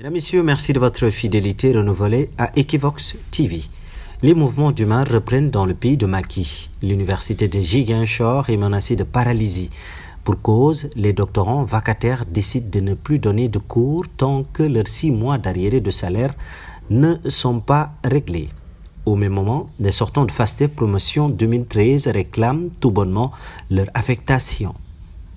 Mesdames, Messieurs, merci de votre fidélité renouvelée à Equivox TV. Les mouvements d'humains reprennent dans le pays de Maki. L'université de Giganchor est menacée de paralysie. Pour cause, les doctorants vacataires décident de ne plus donner de cours tant que leurs six mois d'arriérés de salaire ne sont pas réglés. Au même moment, des sortants de FASTEF Promotion 2013 réclament tout bonnement leur affectation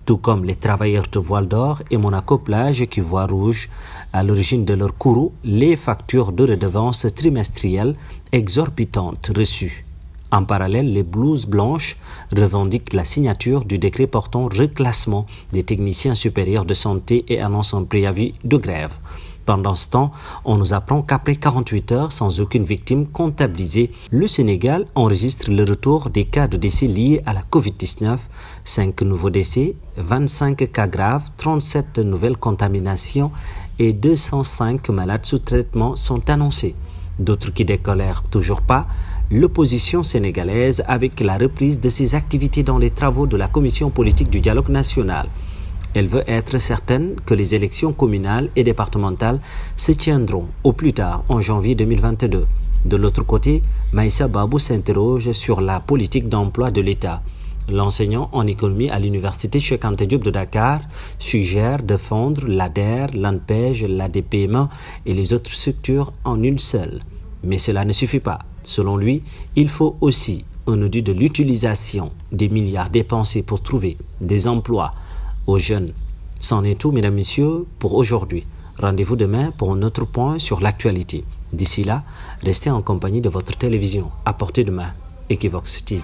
tout comme les travailleurs de Voile d'Or et Monaco Plage qui voient rouge, à l'origine de leur courroux, les factures de redevances trimestrielles exorbitantes reçues. En parallèle, les blouses blanches revendiquent la signature du décret portant reclassement des techniciens supérieurs de santé et annoncent un préavis de grève. Pendant ce temps, on nous apprend qu'après 48 heures, sans aucune victime comptabilisée, le Sénégal enregistre le retour des cas de décès liés à la COVID-19. 5 nouveaux décès, 25 cas graves, 37 nouvelles contaminations et 205 malades sous traitement sont annoncés. D'autres qui décolèrent toujours pas, l'opposition sénégalaise avec la reprise de ses activités dans les travaux de la Commission politique du dialogue national. Elle veut être certaine que les élections communales et départementales se tiendront au plus tard en janvier 2022. De l'autre côté, Maïssa Babou s'interroge sur la politique d'emploi de l'État. L'enseignant en économie à l'université Cheikh Anta Diop de Dakar suggère de fondre l'ADER, l'ANPEJ, l'ADPM et les autres structures en une seule. Mais cela ne suffit pas. Selon lui, il faut aussi un audit de l'utilisation des milliards dépensés pour trouver des emplois aux jeunes. C'en est tout, mesdames, messieurs, pour aujourd'hui. Rendez-vous demain pour un autre point sur l'actualité. D'ici là, restez en compagnie de votre télévision à portée de main, Equivox TV.